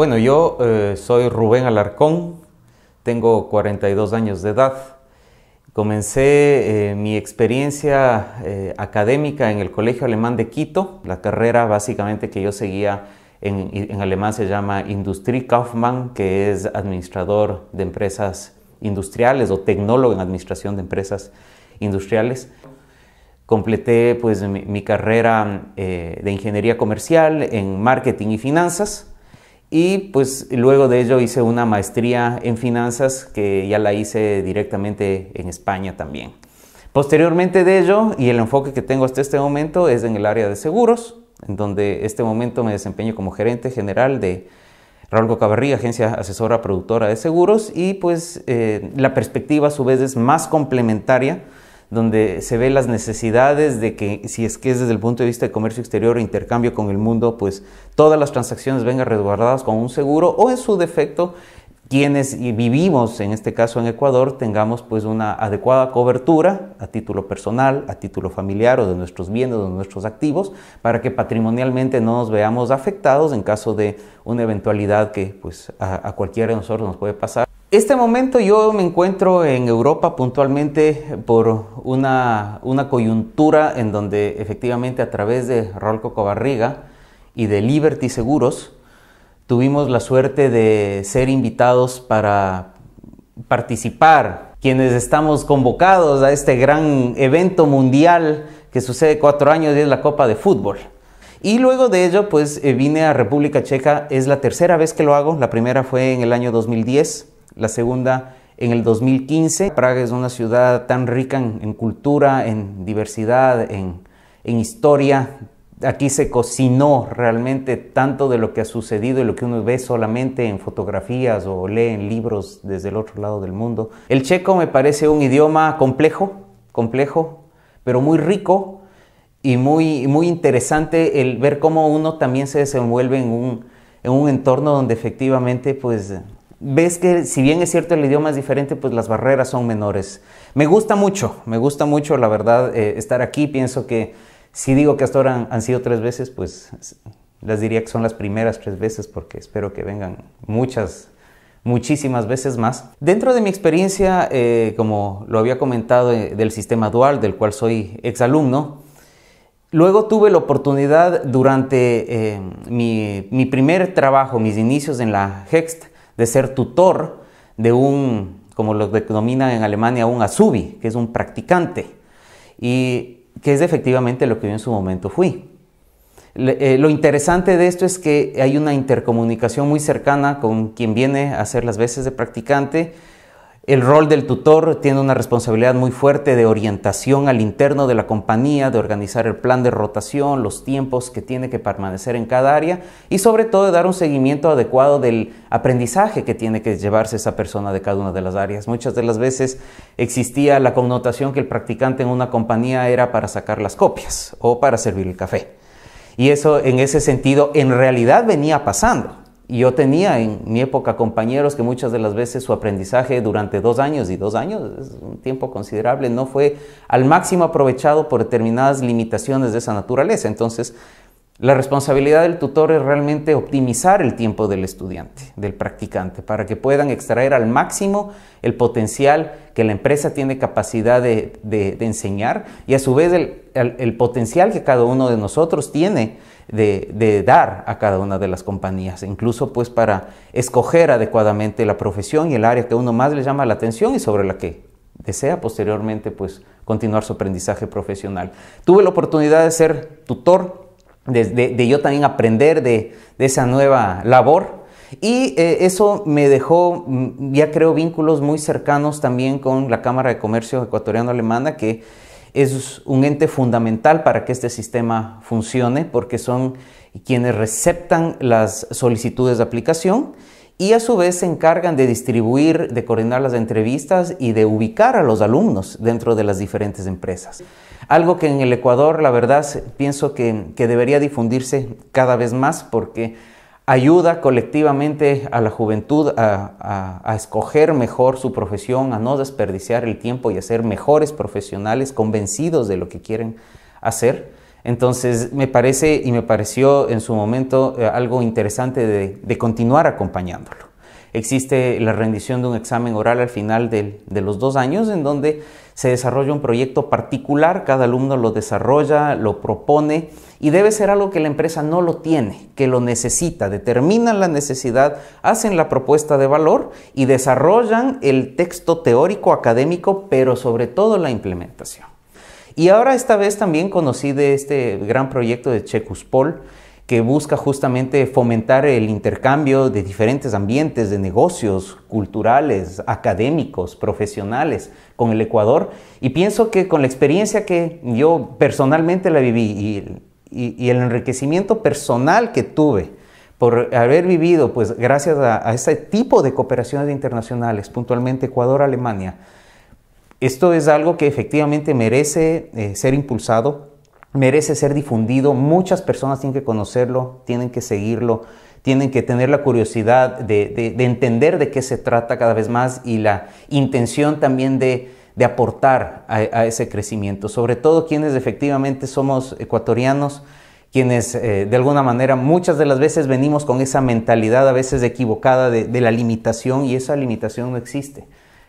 Bueno, yo eh, soy Rubén Alarcón, tengo 42 años de edad. Comencé eh, mi experiencia eh, académica en el Colegio Alemán de Quito, la carrera básicamente que yo seguía en, alemán se llama Industriekaufmann, que es administrador de empresas industriales o tecnólogo en administración de empresas industriales completé pues mi, carrera de ingeniería comercial en marketing y finanzas y pues luego de ello hice una maestría en finanzas que ya la hice directamente en España también. Posteriormente de ello, y el enfoque que tengo hasta este momento es en el área de seguros, en donde este momento me desempeño como gerente general de Raúl Cavarría agencia asesora productora de seguros, y pues eh, la perspectiva a su vez es más complementaria donde se ve las necesidades de que si es que es desde el punto de vista de comercio exterior o intercambio con el mundo, pues todas las transacciones vengan resguardadas con un seguro o en su defecto quienes vivimos, en este caso en Ecuador, tengamos pues una adecuada cobertura a título personal, a título familiar o de nuestros bienes o de nuestros activos, para que patrimonialmente no nos veamos afectados en caso de una eventualidad que pues a cualquiera de nosotros nos puede pasar. Este momento yo me encuentro en Europa puntualmente por una, coyuntura en donde efectivamente a través de Rolco Covarriga y de Liberty Seguros tuvimos la suerte de ser invitados para participar, quienes estamos convocados a este gran evento mundial que sucede cuatro años y es la Copa de Fútbol. Y luego de ello, pues eh, vine a República Checa, es la tercera vez que lo hago, la primera fue en el año 2010 la segunda en el 2015. Praga es una ciudad tan rica en, cultura, en diversidad, en, historia, aquí se cocinó realmente tanto de lo que ha sucedido y lo que uno ve solamente en fotografías o lee en libros desde el otro lado del mundo. El checo me parece un idioma complejo, complejo, pero muy rico y muy, muy interesante el ver cómo uno también se desenvuelve en un, en un entorno donde efectivamente pues ves que si bien es cierto el idioma es diferente, pues las barreras son menores. Me gusta mucho, me gusta mucho, la verdad, eh, estar aquí. Pienso que si digo que hasta ahora han, sido tres veces, pues les diría que son las primeras tres veces porque espero que vengan muchas, muchísimas veces más. Dentro de mi experiencia, eh, como lo había comentado, eh, del sistema dual, del cual soy exalumno, Luego tuve la oportunidad durante mi, mi primer trabajo, mis inicios en la HEXT, de ser tutor de un, como lo denominan en Alemania, un azubi, que es un practicante, y que es efectivamente lo que yo en su momento fui. Eh, lo interesante de esto es que hay una intercomunicación muy cercana con quien viene a hacer las veces de practicante el rol del tutor tiene una responsabilidad muy fuerte de orientación al interno de la compañía, de organizar el plan de rotación, los tiempos que tiene que permanecer en cada área y sobre todo de dar un seguimiento adecuado del aprendizaje que tiene que llevarse esa persona de cada una de las áreas. Muchas de las veces existía la connotación que el practicante en una compañía era para sacar las copias o para servir el café. Y eso en ese sentido en realidad venía pasando yo tenía en mi época compañeros que muchas de las veces su aprendizaje durante dos años y dos años es un tiempo considerable, no fue al máximo aprovechado por determinadas limitaciones de esa naturaleza. Entonces, la responsabilidad del tutor es realmente optimizar el tiempo del estudiante, del practicante, para que puedan extraer al máximo el potencial que la empresa tiene capacidad de, enseñar y a su vez el, potencial que cada uno de nosotros tiene de, dar a cada una de las compañías, incluso pues para escoger adecuadamente la profesión y el área que uno más le llama la atención y sobre la que desea posteriormente pues continuar su aprendizaje profesional. Tuve la oportunidad de ser tutor de, yo también aprender de, esa nueva labor. Y eh, eso me dejó, mm, ya creo, vínculos muy cercanos también con la Cámara de Comercio Ecuatoriano-Alemana, que es un ente fundamental para que este sistema funcione, porque son quienes receptan las solicitudes de aplicación y a su vez se encargan de distribuir, de coordinar las entrevistas y de ubicar a los alumnos dentro de las diferentes empresas. Algo que en el Ecuador, la verdad, pienso que, debería difundirse cada vez más porque ayuda colectivamente a la juventud a, a, escoger mejor su profesión, a no desperdiciar el tiempo y a ser mejores profesionales convencidos de lo que quieren hacer. Entonces, me parece y me pareció en su momento eh, algo interesante de, continuar acompañándolo. Existe la rendición de un examen oral al final de los dos años en donde se desarrolla un proyecto particular, cada alumno lo desarrolla, lo propone y debe ser algo que la empresa no lo tiene, que lo necesita, determinan la necesidad, hacen la propuesta de valor y desarrollan el texto teórico académico, pero sobre todo la implementación. Y ahora esta vez también conocí de este gran proyecto de Checuspol que busca justamente fomentar el intercambio de diferentes ambientes de negocios, culturales, académicos, profesionales con el Ecuador. Y pienso que con la experiencia que yo personalmente la viví y, el enriquecimiento personal que tuve por haber vivido, pues gracias a, a este tipo de cooperaciones internacionales, puntualmente Ecuador-Alemania, esto es algo que efectivamente merece eh, ser impulsado, merece ser difundido, muchas personas tienen que conocerlo, tienen que seguirlo, tienen que tener la curiosidad de, entender de qué se trata cada vez más y la intención también de, aportar a, ese crecimiento, sobre todo quienes efectivamente somos ecuatorianos, quienes eh, de alguna manera muchas de las veces venimos con esa mentalidad a veces equivocada de la limitación y esa limitación no existe.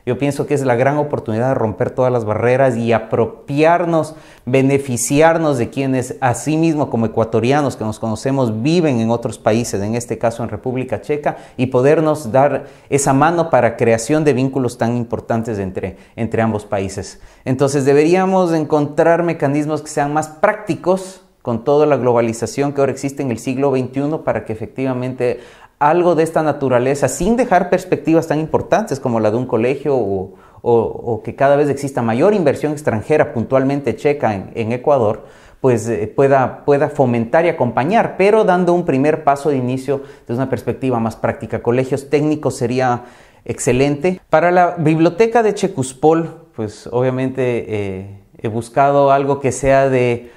Yo pienso que es la gran oportunidad de romper todas las barreras y apropiarnos, beneficiarnos de quienes mismo como ecuatorianos que nos conocemos viven en otros países, en este caso en República Checa, y podernos dar esa mano para creación de vínculos tan importantes entre, entre ambos países. Entonces deberíamos encontrar mecanismos que sean más prácticos con toda la globalización que ahora existe en el siglo XXI para que efectivamente algo de esta naturaleza sin dejar perspectivas tan importantes como la de un colegio o, que cada vez exista mayor inversión extranjera puntualmente checa en, Ecuador, pues eh, pueda, pueda fomentar y acompañar, pero dando un primer paso de inicio desde una perspectiva más práctica. Colegios técnicos sería excelente. Para la biblioteca de Checuspol, pues obviamente eh, he buscado algo que sea de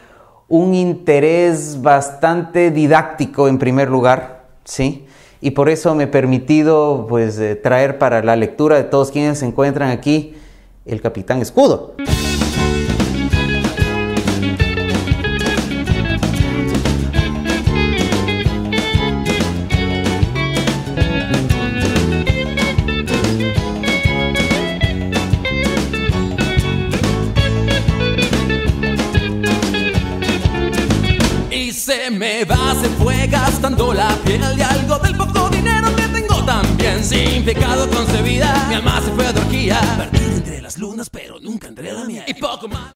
un interés bastante didáctico en primer lugar, ¿sí? y por eso me he permitido pues, traer para la lectura de todos quienes se encuentran aquí el capitán escudo. se me va, se fue gastando la piel de algo del poco dinero que tengo también. Sin pecado concebida, mi alma se fue a Turquía Perdido entre las lunas, pero nunca entre la mía. Y poco más.